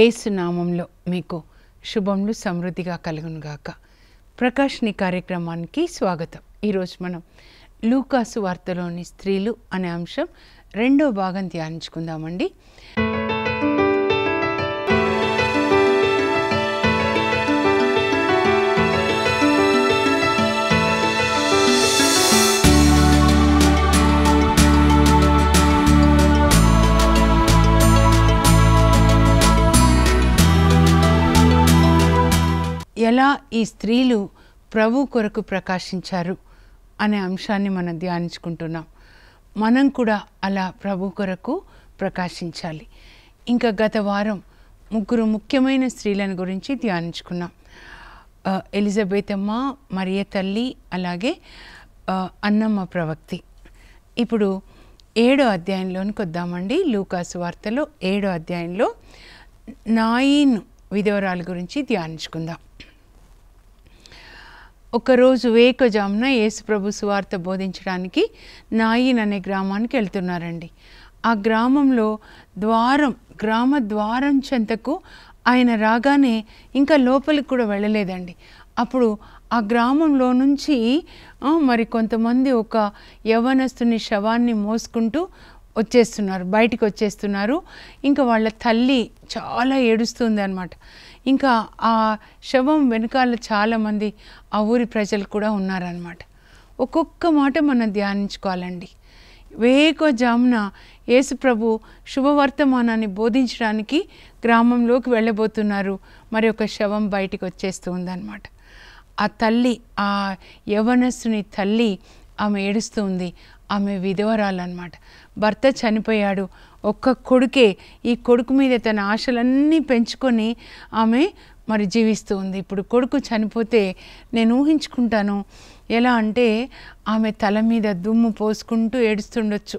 ఏసునామంలో మీకు శుభములు సమృద్ధిగా కలుగునుగాక ప్రకాశ్ని కార్యక్రమానికి స్వాగతం ఈరోజు మనం లూకాసు వార్తలోని స్త్రీలు అనే అంశం రెండో భాగం ధ్యానించుకుందామండి ఎలా ఈ స్త్రీలు ప్రభు కొరకు ప్రకాశించారు అనే అంశాన్ని మనం ధ్యానించుకుంటున్నాం మనం కూడా అలా ప్రభు కొరకు ప్రకాశించాలి ఇంకా గత వారం ముగ్గురు ముఖ్యమైన స్త్రీలను గురించి ధ్యానించుకున్నాం ఎలిజబెత్ అమ్మ మరియ తల్లి అలాగే అన్నమ్మ ప్రవక్తి ఇప్పుడు ఏడో అధ్యాయంలోనికి వద్దామండి లూకాసు వార్తలో ఏడో అధ్యాయంలో నాయిన్ విధవరాల గురించి ధ్యానించుకుందాం ఒకరోజు వేకజామున యేసుప్రభు సువార్త బోధించడానికి నాయిన్ అనే గ్రామానికి వెళ్తున్నారండి ఆ గ్రామంలో ద్వారం గ్రామ ద్వారం చెంతకు ఆయన రాగానే ఇంకా లోపలికి కూడా వెళ్ళలేదండి అప్పుడు ఆ గ్రామంలో నుంచి మరి కొంతమంది ఒక యవనస్తుని శవాన్ని మోసుకుంటూ వచ్చేస్తున్నారు బయటికి వచ్చేస్తున్నారు ఇంకా వాళ్ళ తల్లి చాలా ఏడుస్తుంది అనమాట ఇంకా ఆ శవం వెనకాల చాలామంది ఆ ఊరి ప్రజలు కూడా ఉన్నారనమాట ఒక్కొక్క మాట మనం ధ్యానించుకోవాలండి వేకో జామున యేసుప్రభు శుభవర్తమానాన్ని బోధించడానికి గ్రామంలోకి వెళ్ళబోతున్నారు మరి ఒక శవం బయటికి వచ్చేస్తూ ఉందన్నమాట ఆ తల్లి ఆ యవనస్సుని తల్లి ఆమె ఏడుస్తుంది ఆమె విధవరాలన్నమాట భర్త చనిపోయాడు ఒక్క కొడుకే ఈ కొడుకు మీద తన ఆశలన్నీ పెంచుకొని ఆమె మరి జీవిస్తూ ఉంది ఇప్పుడు కొడుకు చనిపోతే నేను ఊహించుకుంటాను ఎలా అంటే ఆమె తల మీద దుమ్ము పోసుకుంటూ ఏడుస్తుండొచ్చు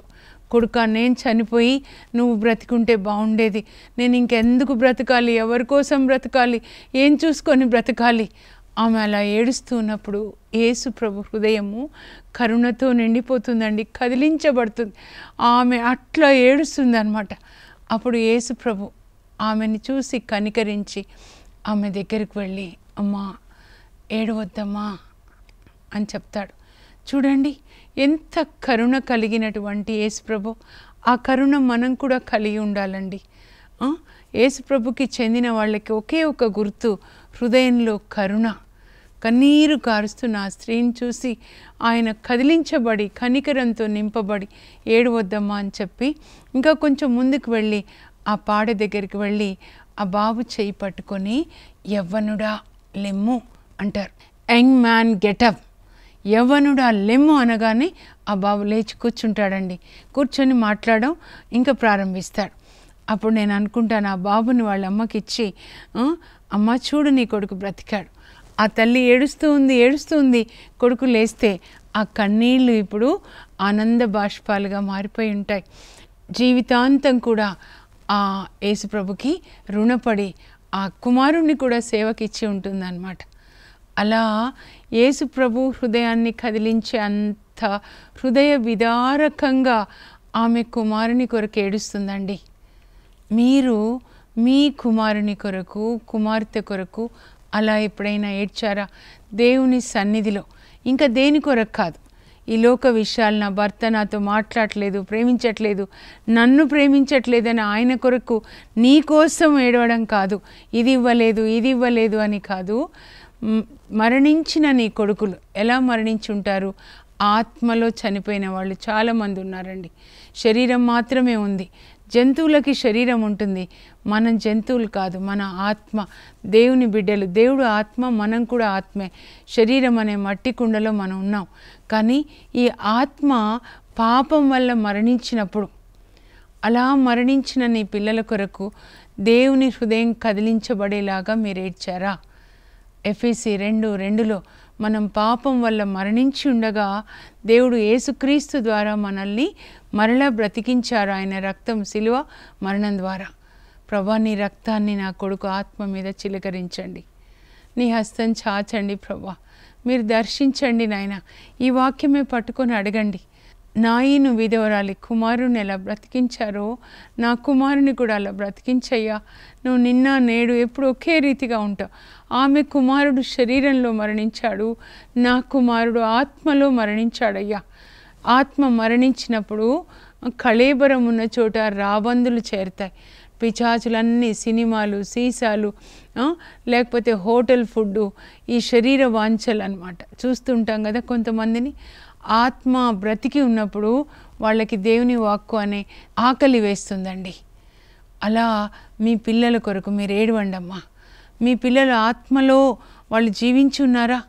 కొడుక నేను చనిపోయి నువ్వు బ్రతికుంటే బాగుండేది నేను ఇంకెందుకు బ్రతకాలి ఎవరి కోసం బ్రతకాలి ఏం చూసుకొని బ్రతకాలి ఆమె అలా ఏడుస్తూ ఉన్నప్పుడు యేసు ప్రభు హృదయము కరుణతో నిండిపోతుందండి కదిలించబడుతుంది ఆమె అట్లా ఏడుస్తుంది అనమాట అప్పుడు యేసు ప్రభు ఆమెను చూసి కనికరించి ఆమె దగ్గరికి వెళ్ళి అమ్మా ఏడవద్దమ్మా అని చెప్తాడు చూడండి ఎంత కరుణ కలిగినటువంటి యేసుప్రభు ఆ కరుణ మనం కూడా కలిగి ఉండాలండి యేసుప్రభుకి చెందిన వాళ్ళకి ఒకే ఒక గుర్తు హృదయంలో కరుణ కన్నీరు కారుస్తున్న ఆ స్త్రీని చూసి ఆయన కదిలించబడి కనికరంతో నింపబడి ఏడు వద్దమ్మా అని చెప్పి ఇంకా కొంచెం ముందుకు వెళ్ళి ఆ పాడ దగ్గరికి వెళ్ళి ఆ బాబు చేయి పట్టుకొని యవ్వనుడా లెమ్ము అంటారు యంగ్ మ్యాన్ గెటప్ యవ్వనుడా లెమ్ము అనగానే ఆ బాబు లేచి కూర్చుంటాడండి కూర్చొని మాట్లాడడం ఇంకా ప్రారంభిస్తాడు అప్పుడు నేను అనుకుంటాను ఆ బాబుని వాళ్ళ అమ్మకి ఇచ్చి అమ్మ చూడు నీ కొడుకు బ్రతికాడు ఆ తల్లి ఏడుస్తూ ఉంది ఏడుస్తూ ఉంది కొడుకు లేస్తే ఆ కన్నీళ్ళు ఇప్పుడు ఆనంద బాష్పాలుగా మారిపోయి ఉంటాయి జీవితాంతం కూడా ఆ యేసుప్రభుకి రుణపడి ఆ కుమారుణ్ణి కూడా సేవకిచ్చి ఉంటుందన్నమాట అలా యేసుప్రభు హృదయాన్ని కదిలించే అంత హృదయ విదారకంగా ఆమె కుమారుని కొరకు ఏడుస్తుందండి మీరు మీ కుమారుని కొరకు కుమార్తె కొరకు అలా ఎప్పుడైనా ఏడ్చారా దేవుని సన్నిధిలో ఇంకా దేని కొరకు కాదు ఈ లోక విషయాలు నా భర్త నాతో మాట్లాడలేదు ప్రేమించట్లేదు నన్ను ప్రేమించట్లేదని ఆయన కొరకు నీ కోసం ఏడవడం కాదు ఇది ఇవ్వలేదు ఇది ఇవ్వలేదు అని కాదు మరణించిన నీ కొడుకులు ఎలా మరణించి ఉంటారు ఆత్మలో చనిపోయిన వాళ్ళు చాలామంది ఉన్నారండి శరీరం మాత్రమే ఉంది జంతువులకి శరీరం ఉంటుంది మనం జంతువులు కాదు మన ఆత్మ దేవుని బిడ్డలు దేవుడు ఆత్మ మనం కూడా ఆత్మే శరీరం అనే మట్టి కుండలో మనం ఉన్నాం కానీ ఈ ఆత్మ పాపం వల్ల మరణించినప్పుడు అలా మరణించిన నీ పిల్లల కొరకు దేవుని హృదయం కదిలించబడేలాగా మీరు ఏడ్చారా ఎఫ్ఈసి రెండు రెండులో మనం పాపం వల్ల మరణించి ఉండగా దేవుడు ఏసుక్రీస్తు ద్వారా మనల్ని మరలా బ్రతికించారు ఆయన రక్తం సిలువ మరణం ద్వారా ప్రభా నీ రక్తాన్ని నా కొడుకు ఆత్మ మీద చిలకరించండి నీ హస్తం చాచండి ప్రభా మీరు దర్శించండి నాయన ఈ వాక్యమే పట్టుకొని అడగండి నువ్వు విధవరాలి కుమారుని ఎలా బ్రతికించారో నా కుమారుని కూడా అలా బ్రతికించయ్యా నువ్వు నిన్న నేడు ఎప్పుడు ఒకే రీతిగా ఉంటావు ఆమె కుమారుడు శరీరంలో మరణించాడు నా కుమారుడు ఆత్మలో మరణించాడయ్యా ఆత్మ మరణించినప్పుడు కళేబరం ఉన్న చోట రాబందులు చేరుతాయి పిచాచులన్నీ సినిమాలు సీసాలు లేకపోతే హోటల్ ఫుడ్ ఈ శరీర వాంచలు అనమాట చూస్తుంటాం కదా కొంతమందిని ఆత్మ బ్రతికి ఉన్నప్పుడు వాళ్ళకి దేవుని వాక్కు అనే ఆకలి వేస్తుందండి అలా మీ పిల్లల కొరకు మీరు ఏడవండమ్మా మీ పిల్లలు ఆత్మలో వాళ్ళు జీవించి ఉన్నారా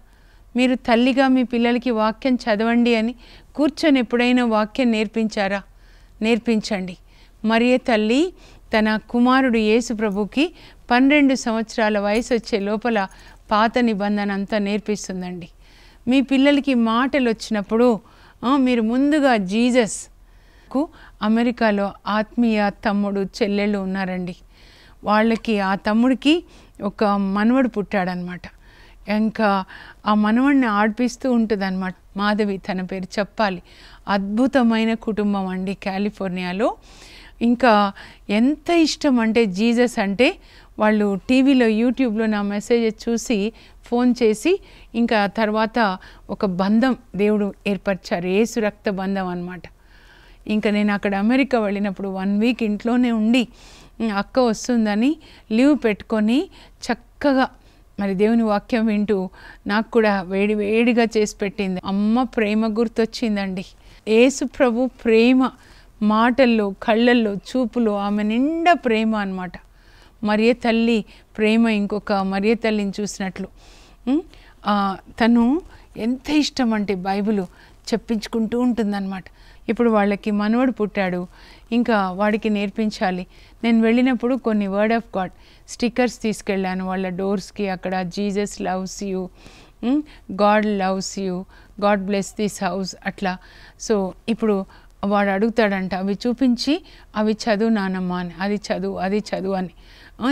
మీరు తల్లిగా మీ పిల్లలకి వాక్యం చదవండి అని కూర్చొని ఎప్పుడైనా వాక్యం నేర్పించారా నేర్పించండి మరియే తల్లి తన కుమారుడు యేసు ప్రభుకి పన్నెండు సంవత్సరాల వయసు వచ్చే లోపల పాత నిబంధన అంతా నేర్పిస్తుందండి మీ పిల్లలకి మాటలు వచ్చినప్పుడు మీరు ముందుగా జీజస్కు అమెరికాలో ఆత్మీయ తమ్ముడు చెల్లెళ్ళు ఉన్నారండి వాళ్ళకి ఆ తమ్ముడికి ఒక మనవడు పుట్టాడనమాట ఇంకా ఆ మనవణ్ణి ఆడిపిస్తూ ఉంటుంది అనమాట మాధవి తన పేరు చెప్పాలి అద్భుతమైన కుటుంబం అండి కాలిఫోర్నియాలో ఇంకా ఎంత ఇష్టం అంటే జీజస్ అంటే వాళ్ళు టీవీలో యూట్యూబ్లో నా మెసేజ్ చూసి ఫోన్ చేసి ఇంకా తర్వాత ఒక బంధం దేవుడు ఏర్పరిచారు ఏసు రక్త బంధం అనమాట ఇంకా నేను అక్కడ అమెరికా వెళ్ళినప్పుడు వన్ వీక్ ఇంట్లోనే ఉండి అక్క వస్తుందని లీవ్ పెట్టుకొని చక్కగా మరి దేవుని వాక్యం వింటూ నాకు కూడా వేడి వేడిగా చేసి పెట్టింది అమ్మ ప్రేమ గుర్తొచ్చిందండి ఏసు ప్రభు ప్రేమ మాటల్లో కళ్ళల్లో చూపులో ఆమె నిండా ప్రేమ అనమాట మరియ తల్లి ప్రేమ ఇంకొక మరియ తల్లిని చూసినట్లు తను ఎంత ఇష్టం అంటే బైబిల్ చెప్పించుకుంటూ ఉంటుందన్నమాట ఇప్పుడు వాళ్ళకి మనవడు పుట్టాడు ఇంకా వాడికి నేర్పించాలి నేను వెళ్ళినప్పుడు కొన్ని వర్డ్ ఆఫ్ గాడ్ స్టిక్కర్స్ తీసుకెళ్ళాను వాళ్ళ డోర్స్కి అక్కడ Jesus loves you God loves you God bless this house అట్లా సో ఇప్పుడు వాడు అడుగుతాడంట అవి చూపించి అవి చదువు నానమ్మ అని అది చదువు అది చదువు అని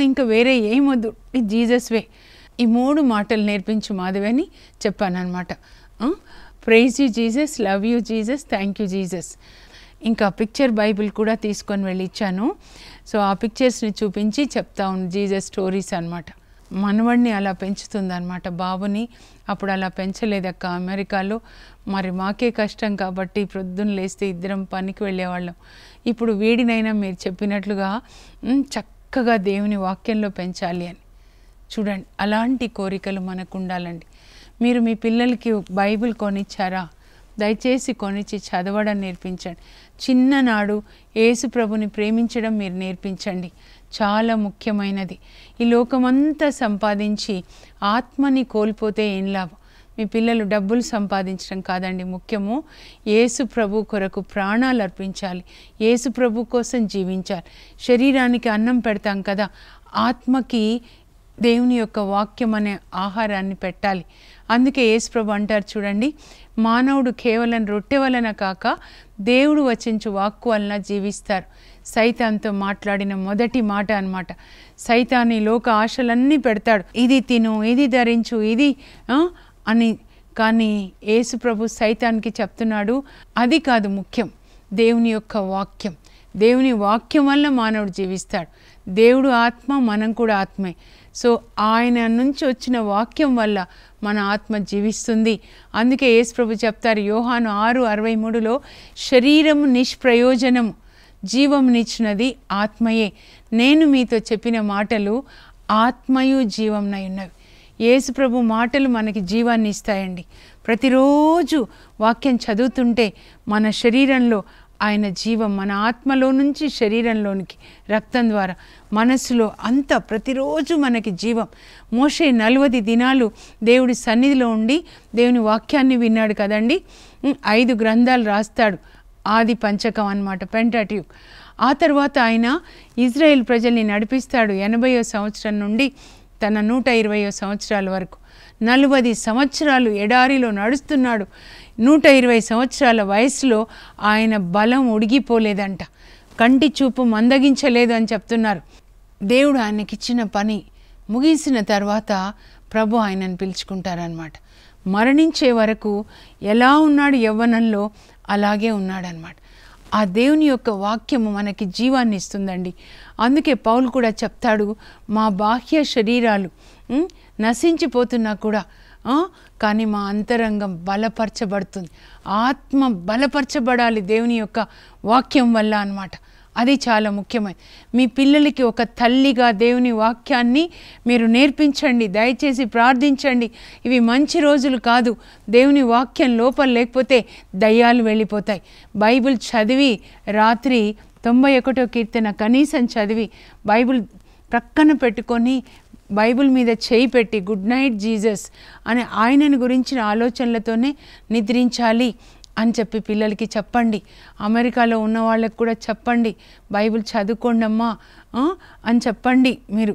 ఇంకా వేరే ఏమొద్దు ఈ జీజస్ వే ఈ మూడు మాటలు నేర్పించు మాధవి అని చెప్పానమాట praise you Jesus love you Jesus thank you Jesus ఇంకా పిక్చర్ బైబిల్ కూడా తీసుకొని వెళ్ళి ఇచ్చాను సో ఆ పిక్చర్స్ని చూపించి చెప్తా ఉంది జీసస్ స్టోరీస్ అనమాట మనవడిని అలా పెంచుతుందన్నమాట బాబుని అప్పుడు అలా పెంచలేదక్క అమెరికాలో మరి మాకే కష్టం కాబట్టి ప్రొద్దున లేస్తే ఇద్దరం పనికి వెళ్ళేవాళ్ళం ఇప్పుడు వేడినైనా మీరు చెప్పినట్లుగా చక్కగా దేవుని వాక్యంలో పెంచాలి అని చూడండి అలాంటి కోరికలు మనకు ఉండాలండి మీరు మీ పిల్లలకి బైబిల్ కొనిచ్చారా దయచేసి కొనిచ్చి చదవడం నేర్పించండి చిన్ననాడు ఏసుప్రభుని ప్రేమించడం మీరు నేర్పించండి చాలా ముఖ్యమైనది ఈ లోకమంతా సంపాదించి ఆత్మని కోల్పోతే ఏం లాభం మీ పిల్లలు డబ్బులు సంపాదించడం కాదండి ముఖ్యము ఏసు ప్రభు కొరకు ప్రాణాలు అర్పించాలి ఏసుప్రభు ప్రభు కోసం జీవించాలి శరీరానికి అన్నం పెడతాం కదా ఆత్మకి దేవుని యొక్క వాక్యం అనే ఆహారాన్ని పెట్టాలి అందుకే యేసుప్రభు అంటారు చూడండి మానవుడు కేవలం రొట్టె వలన కాక దేవుడు వచించు వాక్కు వలన జీవిస్తారు సైతాన్తో మాట్లాడిన మొదటి మాట అనమాట సైతాన్ని లోక ఆశలన్నీ పెడతాడు ఇది తిను ఇది ధరించు ఇది అని కానీ యేసుప్రభు సైతానికి చెప్తున్నాడు అది కాదు ముఖ్యం దేవుని యొక్క వాక్యం దేవుని వాక్యం వల్ల మానవుడు జీవిస్తాడు దేవుడు ఆత్మ మనం కూడా ఆత్మే సో ఆయన నుంచి వచ్చిన వాక్యం వల్ల మన ఆత్మ జీవిస్తుంది అందుకే యేసు ప్రభు చెప్తారు యోహాను ఆరు అరవై మూడులో శరీరం నిష్ప్రయోజనం జీవంనిచ్చినది ఆత్మయే నేను మీతో చెప్పిన మాటలు ఆత్మయు జీవంనై ఉన్నవి యేసుప్రభు మాటలు మనకి జీవాన్ని ఇస్తాయండి ప్రతిరోజు వాక్యం చదువుతుంటే మన శరీరంలో ఆయన జీవం మన ఆత్మలో నుంచి శరీరంలోనికి రక్తం ద్వారా మనసులో అంత ప్రతిరోజు మనకి జీవం మోసే నలవది దినాలు దేవుడి సన్నిధిలో ఉండి దేవుని వాక్యాన్ని విన్నాడు కదండి ఐదు గ్రంథాలు రాస్తాడు ఆది పంచకం అనమాట పెంటాటివ్ ఆ తర్వాత ఆయన ఇజ్రాయెల్ ప్రజల్ని నడిపిస్తాడు ఎనభయో సంవత్సరం నుండి తన నూట ఇరవయో సంవత్సరాల వరకు నలభై సంవత్సరాలు ఎడారిలో నడుస్తున్నాడు నూట ఇరవై సంవత్సరాల వయసులో ఆయన బలం ఉడిగిపోలేదంట కంటి చూపు మందగించలేదు అని చెప్తున్నారు దేవుడు ఆయనకిచ్చిన పని ముగిసిన తర్వాత ప్రభు ఆయనను పిలుచుకుంటారనమాట మరణించే వరకు ఎలా ఉన్నాడు యవ్వనంలో అలాగే ఉన్నాడనమాట ఆ దేవుని యొక్క వాక్యము మనకి జీవాన్ని ఇస్తుందండి అందుకే పౌలు కూడా చెప్తాడు మా బాహ్య శరీరాలు నశించిపోతున్నా కూడా కానీ మా అంతరంగం బలపరచబడుతుంది ఆత్మ బలపరచబడాలి దేవుని యొక్క వాక్యం వల్ల అనమాట అది చాలా ముఖ్యమైనది మీ పిల్లలకి ఒక తల్లిగా దేవుని వాక్యాన్ని మీరు నేర్పించండి దయచేసి ప్రార్థించండి ఇవి మంచి రోజులు కాదు దేవుని వాక్యం లోపల లేకపోతే దయ్యాలు వెళ్ళిపోతాయి బైబిల్ చదివి రాత్రి తొంభై ఒకటో కీర్తన కనీసం చదివి బైబిల్ ప్రక్కన పెట్టుకొని బైబిల్ మీద చేయి పెట్టి గుడ్ నైట్ జీజస్ అని ఆయనను గురించిన ఆలోచనలతోనే నిద్రించాలి అని చెప్పి పిల్లలకి చెప్పండి అమెరికాలో ఉన్న వాళ్ళకి కూడా చెప్పండి బైబిల్ చదువుకోండి అమ్మా అని చెప్పండి మీరు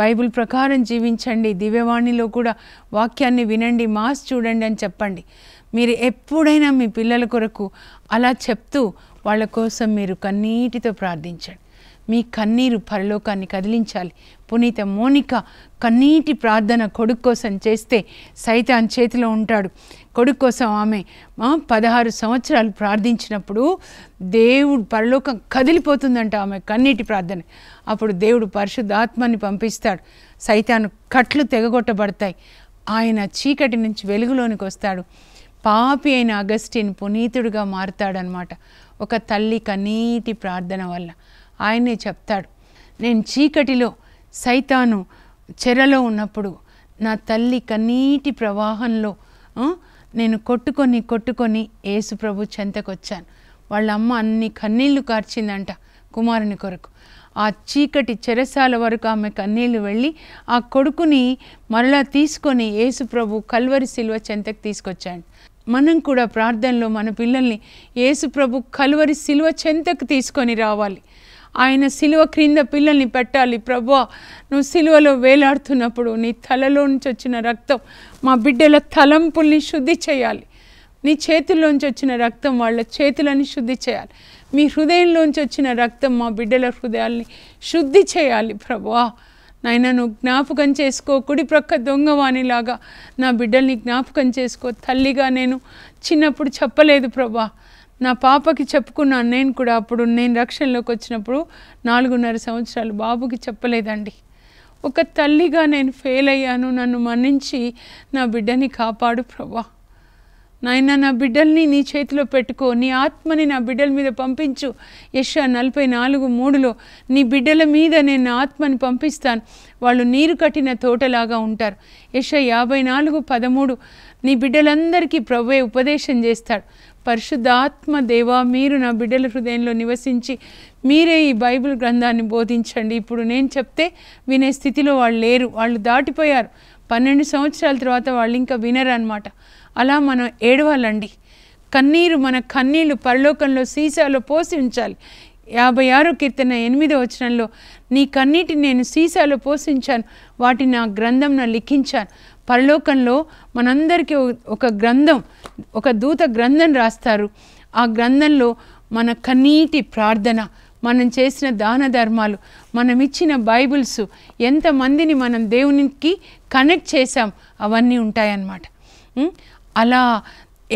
బైబిల్ ప్రకారం జీవించండి దివ్యవాణిలో కూడా వాక్యాన్ని వినండి మాస్ చూడండి అని చెప్పండి మీరు ఎప్పుడైనా మీ పిల్లల కొరకు అలా చెప్తూ వాళ్ళ కోసం మీరు కన్నీటితో ప్రార్థించండి మీ కన్నీరు పరలోకాన్ని కదిలించాలి పునీత మోనిక కన్నీటి ప్రార్థన కొడుకు కోసం చేస్తే సైతాన్ చేతిలో ఉంటాడు కొడుకు కోసం ఆమె పదహారు సంవత్సరాలు ప్రార్థించినప్పుడు దేవుడు పరలోకం కదిలిపోతుందంట ఆమె కన్నీటి ప్రార్థన అప్పుడు దేవుడు పరిశుద్ధాత్మని పంపిస్తాడు సైతాను కట్లు తెగగొట్టబడతాయి ఆయన చీకటి నుంచి వెలుగులోనికి వస్తాడు పాపి అయిన అగస్టిన్ పునీతుడిగా మారుతాడనమాట ఒక తల్లి కన్నీటి ప్రార్థన వల్ల ఆయనే చెప్తాడు నేను చీకటిలో సైతాను చెరలో ఉన్నప్పుడు నా తల్లి కన్నీటి ప్రవాహంలో నేను కొట్టుకొని కొట్టుకొని యేసుప్రభు చెంతకొచ్చాను వాళ్ళమ్మ అన్ని కన్నీళ్లు కార్చిందంట కుమారుని కొరకు ఆ చీకటి చెరసాల వరకు ఆమె కన్నీళ్లు వెళ్ళి ఆ కొడుకుని మరలా తీసుకొని యేసుప్రభు కల్వరి శిల్వ చెంతకు తీసుకొచ్చాడు మనం కూడా ప్రార్థనలో మన పిల్లల్ని యేసుప్రభు కల్వరి శిల్వ చెంతకు తీసుకొని రావాలి ఆయన సిలువ క్రింద పిల్లల్ని పెట్టాలి ప్రభా నువ్వు సిలువలో వేలాడుతున్నప్పుడు నీ తలలో నుంచి వచ్చిన రక్తం మా బిడ్డల తలంపుల్ని శుద్ధి చేయాలి నీ చేతుల్లోంచి వచ్చిన రక్తం వాళ్ళ చేతులని శుద్ధి చేయాలి మీ హృదయంలోంచి వచ్చిన రక్తం మా బిడ్డల హృదయాల్ని శుద్ధి చేయాలి ప్రభువా నాయన నువ్వు జ్ఞాపకం చేసుకో కుడి ప్రక్క దొంగవాణిలాగా నా బిడ్డల్ని జ్ఞాపకం చేసుకో తల్లిగా నేను చిన్నప్పుడు చెప్పలేదు ప్రభా నా పాపకి చెప్పుకున్నాను నేను కూడా అప్పుడు నేను రక్షణలోకి వచ్చినప్పుడు నాలుగున్నర సంవత్సరాలు బాబుకి చెప్పలేదండి ఒక తల్లిగా నేను ఫెయిల్ అయ్యాను నన్ను మన్నించి నా బిడ్డని కాపాడు ప్రభా నాయన నా బిడ్డల్ని నీ చేతిలో పెట్టుకో నీ ఆత్మని నా బిడ్డల మీద పంపించు యశ నలభై నాలుగు మూడులో నీ బిడ్డల మీద నేను నా ఆత్మని పంపిస్తాను వాళ్ళు నీరు కట్టిన తోటలాగా ఉంటారు యశ యాభై నాలుగు పదమూడు నీ బిడ్డలందరికీ ప్రవ్వే ఉపదేశం చేస్తాడు పరిశుద్ధాత్మ దేవా మీరు నా బిడ్డల హృదయంలో నివసించి మీరే ఈ బైబిల్ గ్రంథాన్ని బోధించండి ఇప్పుడు నేను చెప్తే వినే స్థితిలో వాళ్ళు లేరు వాళ్ళు దాటిపోయారు పన్నెండు సంవత్సరాల తర్వాత వాళ్ళు ఇంకా వినరనమాట అలా మనం ఏడవాలండి కన్నీరు మన కన్నీళ్లు పరలోకంలో సీసాలో పోసి ఉంచాలి యాభై ఆరో కీర్తన ఎనిమిదో వచనంలో నీ కన్నీటిని నేను సీసాలో పోషించాను వాటిని నా గ్రంథంన లిఖించాను పరలోకంలో మనందరికీ ఒక గ్రంథం ఒక దూత గ్రంథం రాస్తారు ఆ గ్రంథంలో మన కన్నీటి ప్రార్థన మనం చేసిన దాన ధర్మాలు మనం ఇచ్చిన బైబుల్స్ ఎంతమందిని మనం దేవునికి కనెక్ట్ చేసాం అవన్నీ ఉంటాయన్నమాట అలా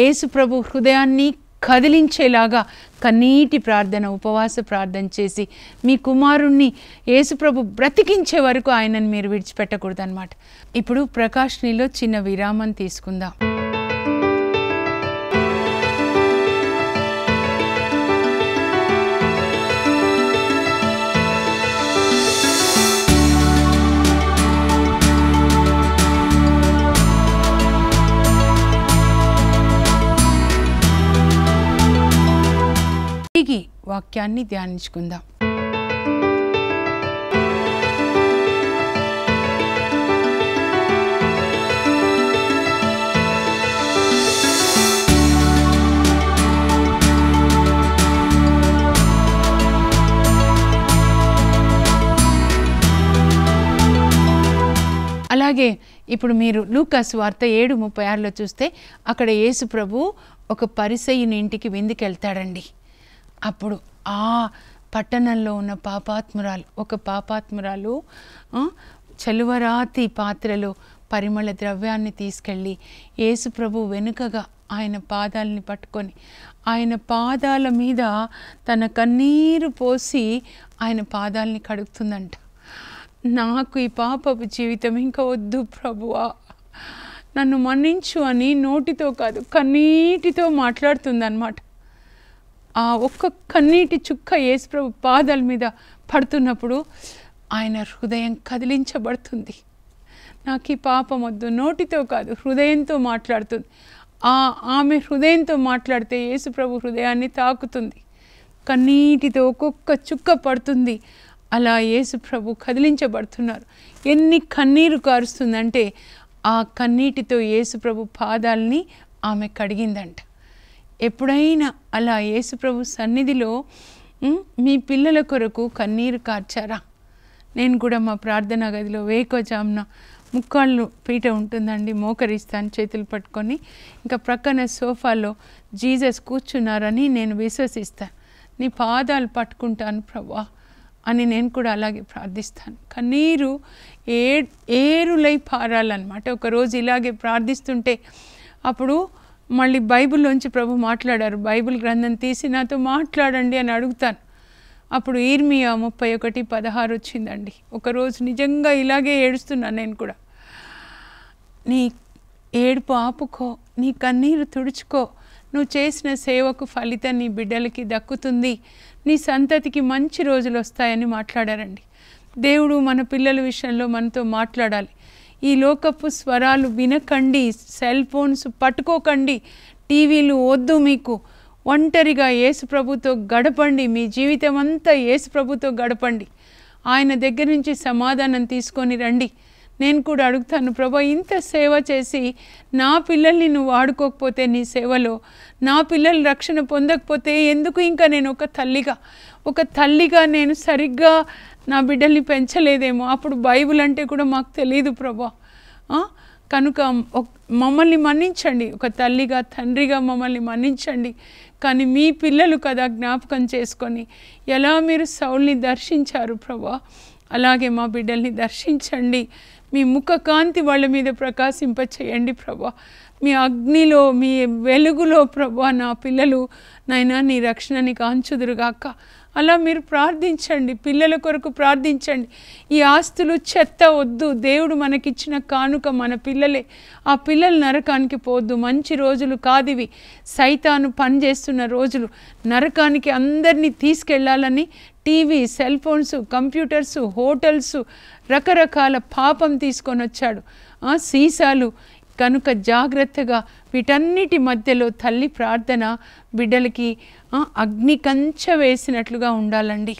యేసు ప్రభు హృదయాన్ని కదిలించేలాగా కన్నీటి ప్రార్థన ఉపవాస ప్రార్థన చేసి మీ కుమారుణ్ణి యేసుప్రభు బ్రతికించే వరకు ఆయనను మీరు విడిచిపెట్టకూడదు అనమాట ఇప్పుడు ప్రకాష్నిలో చిన్న విరామం తీసుకుందాం వాక్యాన్ని ధ్యానించుకుందాం అలాగే ఇప్పుడు మీరు లూకాస్ వార్త ఏడు ముప్పై ఆరులో చూస్తే అక్కడ యేసు ప్రభు ఒక పరిసయ్యుని ఇంటికి విందుకెళ్తాడండి అప్పుడు ఆ పట్టణంలో ఉన్న పాపాత్మురాలు ఒక పాపాత్మురాలు చలువరాతి పాత్రలో పరిమళ ద్రవ్యాన్ని తీసుకెళ్ళి యేసు ప్రభు వెనుకగా ఆయన పాదాలని పట్టుకొని ఆయన పాదాల మీద తన కన్నీరు పోసి ఆయన పాదాలని కడుగుతుందంట నాకు ఈ పాపపు జీవితం ఇంకా వద్దు ప్రభువా నన్ను మన్నించు అని నోటితో కాదు కన్నీటితో మాట్లాడుతుందన్నమాట ఆ ఒక్క కన్నీటి చుక్క యేసుప్రభు పాదాల మీద పడుతున్నప్పుడు ఆయన హృదయం కదిలించబడుతుంది నాకు ఈ పాపం వద్దు నోటితో కాదు హృదయంతో మాట్లాడుతుంది ఆ ఆమె హృదయంతో మాట్లాడితే యేసుప్రభు హృదయాన్ని తాకుతుంది కన్నీటితో ఒక్కొక్క చుక్క పడుతుంది అలా యేసుప్రభు కదిలించబడుతున్నారు ఎన్ని కన్నీరు కారుస్తుందంటే ఆ కన్నీటితో యేసుప్రభు పాదాలని ఆమె కడిగిందంట ఎప్పుడైనా అలా యేసుప్రభు సన్నిధిలో మీ పిల్లల కొరకు కన్నీరు కార్చారా నేను కూడా మా ప్రార్థనా గదిలో వేకోజామున ముక్కాళ్ళు పీట ఉంటుందండి మోకరిస్తాను చేతులు పట్టుకొని ఇంకా ప్రక్కన సోఫాలో జీసస్ కూర్చున్నారని నేను విశ్వసిస్తాను నీ పాదాలు పట్టుకుంటాను ప్రభా అని నేను కూడా అలాగే ప్రార్థిస్తాను కన్నీరు ఏ ఏరులై పారాలన్నమాట ఒకరోజు ఇలాగే ప్రార్థిస్తుంటే అప్పుడు మళ్ళీ బైబిల్లోంచి ప్రభు మాట్లాడారు బైబిల్ గ్రంథం తీసి నాతో మాట్లాడండి అని అడుగుతాను అప్పుడు ఈర్మియా ముప్పై ఒకటి పదహారు వచ్చిందండి ఒకరోజు నిజంగా ఇలాగే ఏడుస్తున్నాను నేను కూడా నీ ఏడుపు ఆపుకో నీ కన్నీరు తుడుచుకో నువ్వు చేసిన సేవకు ఫలితం నీ బిడ్డలకి దక్కుతుంది నీ సంతతికి మంచి రోజులు వస్తాయని మాట్లాడారండి దేవుడు మన పిల్లల విషయంలో మనతో మాట్లాడాలి ఈ లోకపు స్వరాలు వినకండి సెల్ ఫోన్స్ పట్టుకోకండి టీవీలు వద్దు మీకు ఒంటరిగా ప్రభుతో గడపండి మీ జీవితం అంతా ప్రభుతో గడపండి ఆయన దగ్గర నుంచి సమాధానం తీసుకొని రండి నేను కూడా అడుగుతాను ప్రభా ఇంత సేవ చేసి నా పిల్లల్ని నువ్వు ఆడుకోకపోతే నీ సేవలో నా పిల్లలు రక్షణ పొందకపోతే ఎందుకు ఇంకా నేను ఒక తల్లిగా ఒక తల్లిగా నేను సరిగ్గా నా బిడ్డల్ని పెంచలేదేమో అప్పుడు బైబుల్ అంటే కూడా మాకు తెలియదు ప్రభా కనుక మమ్మల్ని మన్నించండి ఒక తల్లిగా తండ్రిగా మమ్మల్ని మన్నించండి కానీ మీ పిల్లలు కదా జ్ఞాపకం చేసుకొని ఎలా మీరు సౌల్ని దర్శించారు ప్రభా అలాగే మా బిడ్డల్ని దర్శించండి మీ ముఖ కాంతి వాళ్ళ మీద ప్రకాశింపచేయండి ప్రభా మీ అగ్నిలో మీ వెలుగులో ప్రభా నా పిల్లలు నైనా నీ రక్షణని కాంచుదురుగాక అలా మీరు ప్రార్థించండి పిల్లల కొరకు ప్రార్థించండి ఈ ఆస్తులు చెత్త వద్దు దేవుడు మనకిచ్చిన కానుక మన పిల్లలే ఆ పిల్లలు నరకానికి పోవద్దు మంచి రోజులు కాదివి సైతాను పనిచేస్తున్న రోజులు నరకానికి అందరినీ తీసుకెళ్లాలని TV cell phones computers hotels రకరకాల పాపం తీసుకొని వచ్చాడు సీసాలు కనుక జాగ్రత్తగా వీటన్నిటి మధ్యలో తల్లి ప్రార్థన బిడ్డలకి అగ్ని కంచె వేసినట్లుగా ఉండాలండి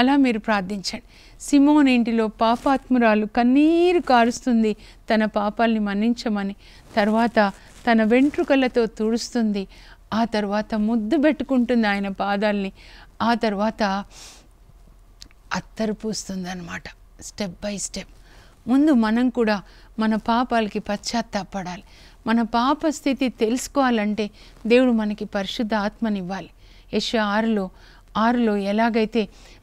అలా మీరు ప్రార్థించండి సిమోన్ ఇంటిలో పాపాత్మురాలు కన్నీరు కారుస్తుంది తన పాపాల్ని మన్నించమని తర్వాత తన వెంట్రుకలతో తుడుస్తుంది ఆ తర్వాత ముద్దు పెట్టుకుంటుంది ఆయన పాదాల్ని ఆ తర్వాత అత్తరు పూస్తుందన్నమాట స్టెప్ బై స్టెప్ ముందు మనం కూడా మన పాపాలకి పశ్చాత్తాపడాలి మన పాప స్థితి తెలుసుకోవాలంటే దేవుడు మనకి పరిశుద్ధ ఆత్మనివ్వాలి యశ ఆరులో ఆరులో ఎలాగైతే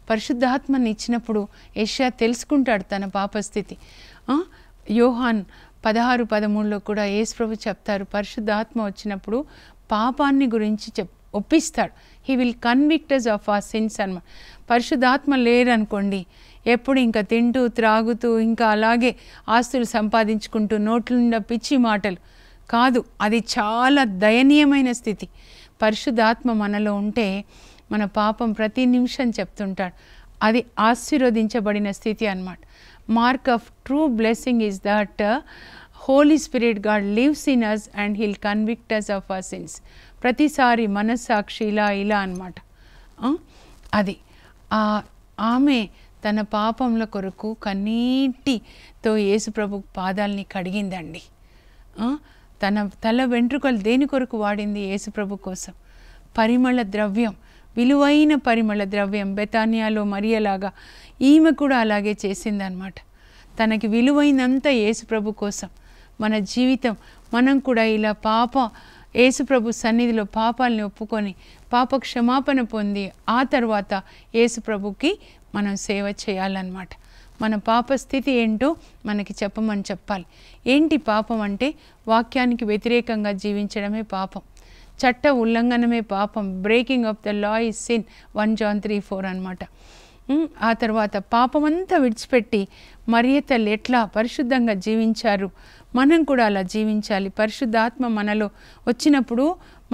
పరిశుద్ధాత్మని ఇచ్చినప్పుడు యశ తెలుసుకుంటాడు తన పాపస్థితి యోహాన్ పదహారు పదమూడులో కూడా యేసుప్రభు చెప్తారు పరిశుద్ధాత్మ వచ్చినప్పుడు పాపాన్ని గురించి చెప్ ఒప్పిస్తాడు హీ విల్ కన్విక్టర్స్ ఆఫ్ ఆ సిన్స్ అనమాట పరిశుద్ధాత్మ లేరనుకోండి ఎప్పుడు ఇంకా తింటూ త్రాగుతూ ఇంకా అలాగే ఆస్తులు సంపాదించుకుంటూ నోట్ల నిండా పిచ్చి మాటలు కాదు అది చాలా దయనీయమైన స్థితి పరిశుద్ధాత్మ మనలో ఉంటే మన పాపం ప్రతి నిమిషం చెప్తుంటాడు అది ఆశీర్వదించబడిన స్థితి అనమాట mark of true blessing is that Holy Spirit God lives in us and he'll convict us of a sins ప్రతిసారి మనస్సాక్షి ఇలా ఇలా అనమాట అది ఆమె తన పాపముల కొరకు కన్నీటితో ప్రభు పాదాలని కడిగిందండి తన తల వెంట్రుకలు దేని కొరకు వాడింది ప్రభు కోసం పరిమళ ద్రవ్యం విలువైన పరిమళ ద్రవ్యం బెతానియాలో మరియలాగా ఈమె కూడా అలాగే చేసిందనమాట తనకి విలువైనంత యేసుప్రభు కోసం మన జీవితం మనం కూడా ఇలా పాప యేసుప్రభు సన్నిధిలో పాపాలని ఒప్పుకొని పాప క్షమాపణ పొంది ఆ తర్వాత యేసుప్రభుకి మనం సేవ చేయాలన్నమాట మన పాప స్థితి ఏంటో మనకి చెప్పమని చెప్పాలి ఏంటి పాపం అంటే వాక్యానికి వ్యతిరేకంగా జీవించడమే పాపం చట్ట ఉల్లంఘనమే పాపం breaking of the law is sin one John three four అనమాట ఆ తర్వాత పాపమంతా విడిచిపెట్టి మర్యతలు ఎట్లా పరిశుద్ధంగా జీవించారు మనం కూడా అలా జీవించాలి పరిశుద్ధాత్మ మనలో వచ్చినప్పుడు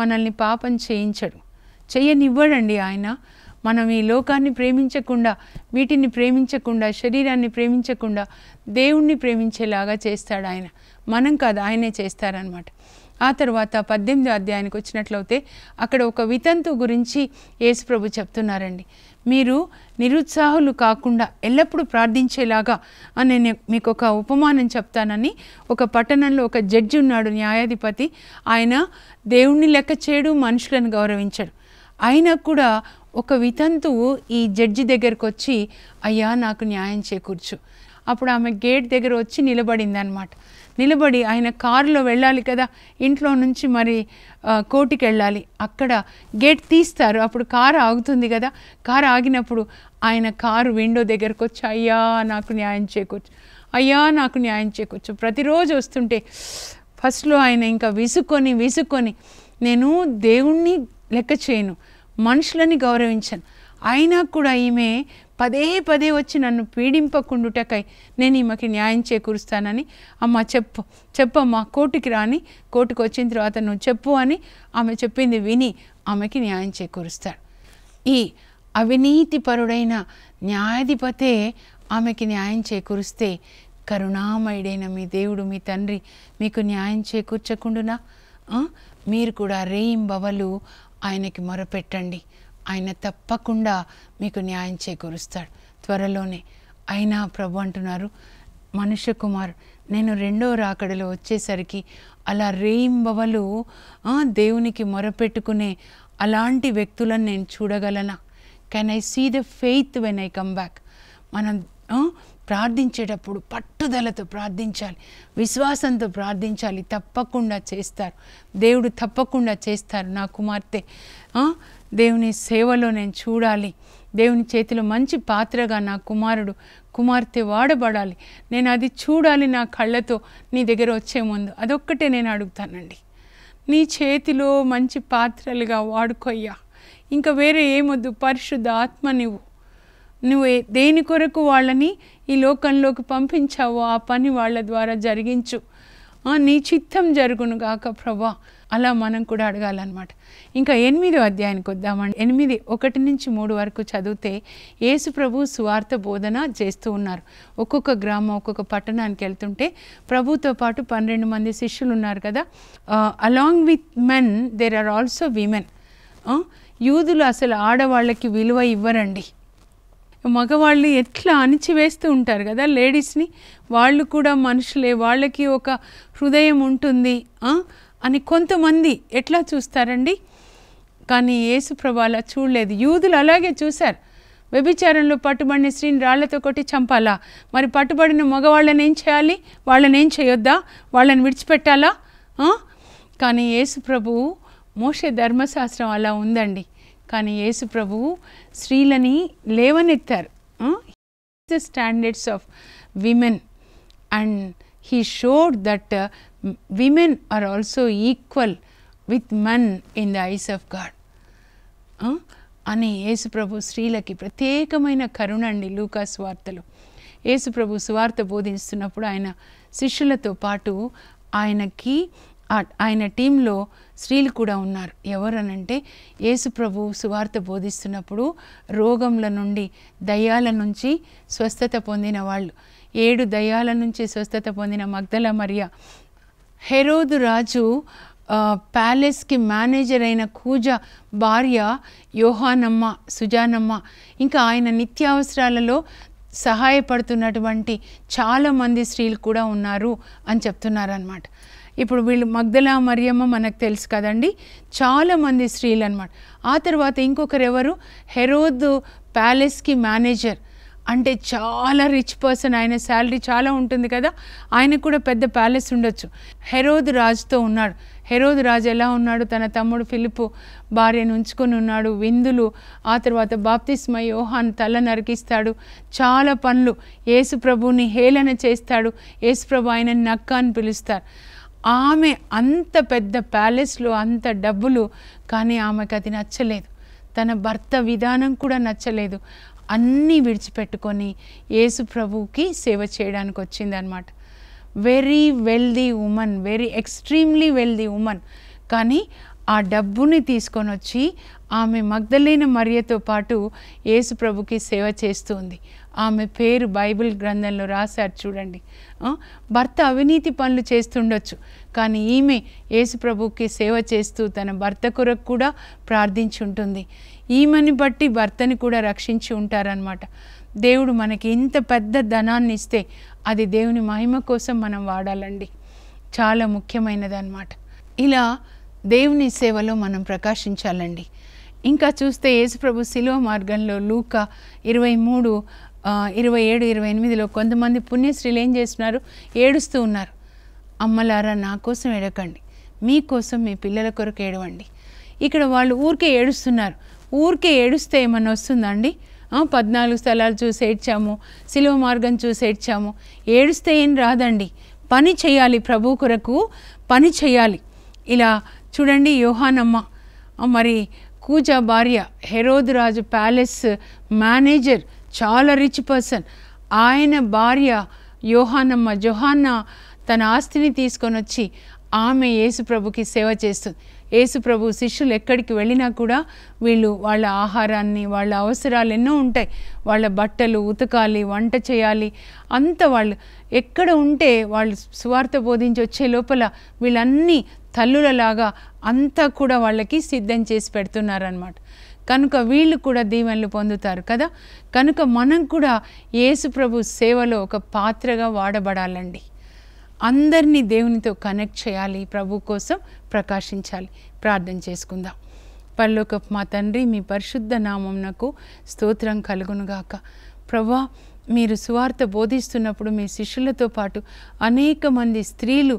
మనల్ని పాపం చేయించడు చేయనివ్వడండి ఆయన మనం ఈ లోకాన్ని ప్రేమించకుండా వీటిని ప్రేమించకుండా శరీరాన్ని ప్రేమించకుండా దేవుణ్ణి ప్రేమించేలాగా చేస్తాడు ఆయన మనం కాదు ఆయనే చేస్తారనమాట ఆ తర్వాత పద్దెనిమిదో అధ్యాయానికి వచ్చినట్లయితే అక్కడ ఒక వితంతు గురించి యేసుప్రభు చెప్తున్నారండి మీరు నిరుత్సాహులు కాకుండా ఎల్లప్పుడూ ప్రార్థించేలాగా అని నేను మీకు ఒక ఉపమానం చెప్తానని ఒక పట్టణంలో ఒక జడ్జి ఉన్నాడు న్యాయాధిపతి ఆయన దేవుణ్ణి లెక్క చేయడు మనుషులను గౌరవించడు అయినా కూడా ఒక వితంతువు ఈ జడ్జి దగ్గరకు వచ్చి అయ్యా నాకు న్యాయం చేకూర్చు అప్పుడు ఆమె గేట్ దగ్గర వచ్చి నిలబడింది అనమాట నిలబడి ఆయన కారులో వెళ్ళాలి కదా ఇంట్లో నుంచి మరి కోర్టుకి వెళ్ళాలి అక్కడ గేట్ తీస్తారు అప్పుడు కారు ఆగుతుంది కదా కారు ఆగినప్పుడు ఆయన కారు విండో దగ్గరకు వచ్చి అయ్యా నాకు న్యాయం చేకూర్చు అయ్యా నాకు న్యాయం చేకూర్చు ప్రతిరోజు వస్తుంటే ఫస్ట్లో ఆయన ఇంకా విసుక్కొని విసుక్కొని నేను దేవుణ్ణి లెక్క చేయను మనుషులని గౌరవించను అయినా కూడా ఈమె పదే పదే వచ్చి నన్ను పీడింపకుండుటకై నేను ఈమెకి న్యాయం చేకూరుస్తానని అమ్మ చెప్పు చెప్పమ్మా కోర్టుకి రాని కోర్టుకు వచ్చిన తర్వాత నువ్వు చెప్పు అని ఆమె చెప్పింది విని ఆమెకి న్యాయం చేకూరుస్తాడు ఈ అవినీతి పరుడైన న్యాయాధిపతే ఆమెకి న్యాయం చేకూరుస్తే కరుణామయుడైన మీ దేవుడు మీ తండ్రి మీకు న్యాయం చేకూర్చకుండునా మీరు కూడా రేయింబవలు ఆయనకి మొరపెట్టండి ఆయన తప్పకుండా మీకు న్యాయం చేకూరుస్తాడు త్వరలోనే అయినా ప్రభు అంటున్నారు మనుష్య కుమార్ నేను రెండో రాకడలో వచ్చేసరికి అలా రేయింబవలు దేవునికి మొరపెట్టుకునే అలాంటి వ్యక్తులను నేను చూడగలనా can I see the faith when I come back మనం ప్రార్థించేటప్పుడు పట్టుదలతో ప్రార్థించాలి విశ్వాసంతో ప్రార్థించాలి తప్పకుండా చేస్తారు దేవుడు తప్పకుండా చేస్తారు నా కుమార్తె దేవుని సేవలో నేను చూడాలి దేవుని చేతిలో మంచి పాత్రగా నా కుమారుడు కుమార్తె వాడబడాలి నేను అది చూడాలి నా కళ్ళతో నీ దగ్గర వచ్చే ముందు అదొక్కటే నేను అడుగుతానండి నీ చేతిలో మంచి పాత్రలుగా వాడుకోయ్యా ఇంకా వేరే ఏమొద్దు పరిశుద్ధ ఆత్మ నువ్వు నువ్వు దేని కొరకు వాళ్ళని ఈ లోకంలోకి పంపించావో ఆ పని వాళ్ళ ద్వారా జరిగించు నీ చిత్తం జరుగును గాక ప్రభా అలా మనం కూడా అడగాలన్నమాట ఇంకా ఎనిమిదో అధ్యాయానికి వద్దామండి ఎనిమిది ఒకటి నుంచి మూడు వరకు చదివితే యేసు ప్రభు స్వార్థ బోధన చేస్తూ ఉన్నారు ఒక్కొక్క గ్రామం ఒక్కొక్క పట్టణానికి వెళ్తుంటే ప్రభుతో పాటు పన్నెండు మంది శిష్యులు ఉన్నారు కదా along with men there are also women యూదులు అసలు ఆడవాళ్ళకి విలువ ఇవ్వరండి మగవాళ్ళు ఎట్లా అణిచివేస్తూ ఉంటారు కదా లేడీస్ని వాళ్ళు కూడా మనుషులే వాళ్ళకి ఒక హృదయం ఉంటుంది అని కొంతమంది ఎట్లా చూస్తారండి కానీ యేసుప్రభు అలా చూడలేదు యూదులు అలాగే చూశారు వ్యభిచారంలో పట్టుబడిన స్త్రీని రాళ్లతో కొట్టి చంపాలా మరి పట్టుబడిన మగవాళ్ళని ఏం చేయాలి వాళ్ళని ఏం చేయొద్దా వాళ్ళని విడిచిపెట్టాలా కానీ యేసుప్రభు మోషే ధర్మశాస్త్రం అలా ఉందండి కానీ యేసు ప్రభువు స్త్రీలని లేవనెత్తారు the standards of women and he showed that women are also equal with men in the eyes of God అని యేసుప్రభు స్త్రీలకి ప్రత్యేకమైన కరుణ అండి లూకాస్ వార్తలు యేసుప్రభు సువార్త బోధిస్తున్నప్పుడు ఆయన శిష్యులతో పాటు ఆయనకి ఆయన టీంలో స్త్రీలు కూడా ఉన్నారు ఎవరనంటే ప్రభు సువార్త బోధిస్తున్నప్పుడు రోగంల నుండి దయ్యాల నుంచి స్వస్థత పొందిన వాళ్ళు ఏడు దయ్యాల నుంచి స్వస్థత పొందిన మగ్ధల మరియ హెరోదు రాజు ప్యాలెస్కి మేనేజర్ అయిన కూజ భార్య యోహానమ్మ సుజానమ్మ ఇంకా ఆయన నిత్యావసరాలలో సహాయపడుతున్నటువంటి చాలామంది స్త్రీలు కూడా ఉన్నారు అని చెప్తున్నారనమాట ఇప్పుడు వీళ్ళు మగ్ధలా మరియమ్మ మనకు తెలుసు కదండి చాలామంది స్త్రీలు అనమాట ఆ తర్వాత ఇంకొకరు ఎవరు హెరోద్ ప్యాలెస్కి మేనేజర్ అంటే చాలా రిచ్ పర్సన్ ఆయన శాలరీ చాలా ఉంటుంది కదా ఆయనకు కూడా పెద్ద ప్యాలెస్ ఉండొచ్చు హెరోద్ రాజుతో ఉన్నాడు హెరోద్ రాజు ఎలా ఉన్నాడు తన తమ్ముడు ఫిలిపు భార్యను ఉంచుకొని ఉన్నాడు విందులు ఆ తర్వాత బాప్తిస్మ యోహాన్ తల నరికిస్తాడు చాలా పనులు ప్రభుని హేళన చేస్తాడు యేసుప్రభు ఆయన నక్క అని పిలుస్తారు ఆమె అంత పెద్ద ప్యాలెస్లో అంత డబ్బులు కానీ ఆమెకు అది నచ్చలేదు తన భర్త విధానం కూడా నచ్చలేదు అన్నీ విడిచిపెట్టుకొని యేసు ప్రభువుకి సేవ చేయడానికి వచ్చిందనమాట very wealthy woman very extremely wealthy woman కానీ ఆ డబ్బుని తీసుకొని వచ్చి ఆమె మగ్ధలైన మర్యతో పాటు యేసు ప్రభుకి సేవ చేస్తుంది ఆమె పేరు బైబిల్ గ్రంథంలో రాశారు చూడండి భర్త అవినీతి పనులు చేస్తుండొచ్చు కానీ ఈమె ప్రభుకి సేవ చేస్తూ తన భర్త కొరకు కూడా ప్రార్థించి ఉంటుంది ఈమెని బట్టి భర్తని కూడా రక్షించి ఉంటారనమాట దేవుడు మనకి ఇంత పెద్ద ధనాన్ని ఇస్తే అది దేవుని మహిమ కోసం మనం వాడాలండి చాలా అనమాట ఇలా దేవుని సేవలో మనం ప్రకాశించాలండి ఇంకా చూస్తే యేసుప్రభు శిలో మార్గంలో లూక ఇరవై మూడు ఇరవై ఏడు ఇరవై ఎనిమిదిలో కొంతమంది పుణ్యశ్రీలు ఏం చేస్తున్నారు ఏడుస్తూ ఉన్నారు అమ్మలారా నా కోసం ఏడకండి మీకోసం మీ పిల్లల కొరకు ఏడవండి ఇక్కడ వాళ్ళు ఊరికే ఏడుస్తున్నారు ఊరికే ఏడుస్తే ఏమన్నా వస్తుందండి పద్నాలుగు స్థలాలు చూసి ఏడ్చాము సిలువ మార్గం చూసి ఏడ్చాము ఏడుస్తే ఏం రాదండి పని చేయాలి ప్రభు కొరకు పని చేయాలి ఇలా చూడండి యోహానమ్మ మరి కూజా భార్య హెరోద్ రాజు ప్యాలెస్ మేనేజర్ చాలా రిచ్ పర్సన్ ఆయన భార్య యోహానమ్మ జోహాన్న తన ఆస్తిని తీసుకొని వచ్చి ఆమె యేసుప్రభుకి సేవ చేస్తుంది యేసుప్రభు శిష్యులు ఎక్కడికి వెళ్ళినా కూడా వీళ్ళు వాళ్ళ ఆహారాన్ని వాళ్ళ అవసరాలు ఎన్నో ఉంటాయి వాళ్ళ బట్టలు ఉతకాలి వంట చేయాలి అంత వాళ్ళు ఎక్కడ ఉంటే వాళ్ళు సువార్థ బోధించి వచ్చే లోపల వీళ్ళన్నీ తల్లులలాగా అంతా కూడా వాళ్ళకి సిద్ధం చేసి పెడుతున్నారనమాట కనుక వీళ్ళు కూడా దీవెనలు పొందుతారు కదా కనుక మనం కూడా యేసుప్రభు సేవలో ఒక పాత్రగా వాడబడాలండి అందరినీ దేవునితో కనెక్ట్ చేయాలి ప్రభు కోసం ప్రకాశించాలి ప్రార్థన చేసుకుందాం పర్లోకపు మా తండ్రి మీ పరిశుద్ధ నామంనకు స్తోత్రం కలుగునుగాక ప్రభా మీరు సువార్త బోధిస్తున్నప్పుడు మీ శిష్యులతో పాటు అనేక మంది స్త్రీలు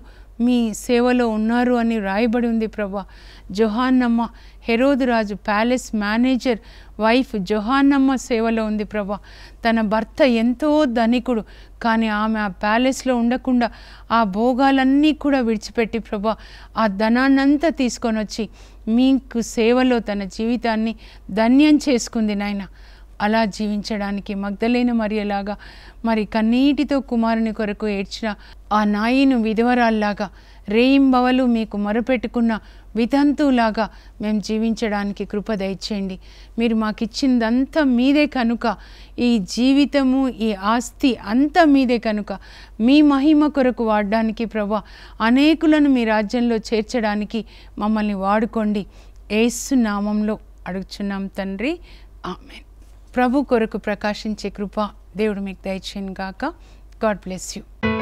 మీ సేవలో ఉన్నారు అని రాయబడి ఉంది ప్రభా జొహాన్నమ్మ హెరోదు రాజు ప్యాలెస్ మేనేజర్ వైఫ్ జొహానమ్మ సేవలో ఉంది ప్రభా తన భర్త ఎంతో ధనికుడు కానీ ఆమె ఆ ప్యాలెస్లో ఉండకుండా ఆ భోగాలన్నీ కూడా విడిచిపెట్టి ప్రభా ఆ ధనాన్నంతా తీసుకొని వచ్చి మీకు సేవలో తన జీవితాన్ని ధన్యం చేసుకుంది నాయన అలా జీవించడానికి మగ్ధలైన మరియలాగా మరి కన్నీటితో కుమారుని కొరకు ఏడ్చిన ఆ నాయిను విధవరాల్లాగా రేయింబవలు మీకు మొరపెట్టుకున్న వితంతువులాగా మేము జీవించడానికి కృప దయచేయండి మీరు మాకు ఇచ్చిందంతా మీదే కనుక ఈ జీవితము ఈ ఆస్తి అంతా మీదే కనుక మీ మహిమ కొరకు వాడడానికి ప్రభా అనేకులను మీ రాజ్యంలో చేర్చడానికి మమ్మల్ని వాడుకోండి ఏసు నామంలో అడుగుచున్నాం తండ్రి ఆమె ప్రభు కొరకు ప్రకాశించే కృప దేవుడు మీకు దయచేయను గాక గాడ్ బ్లెస్ యూ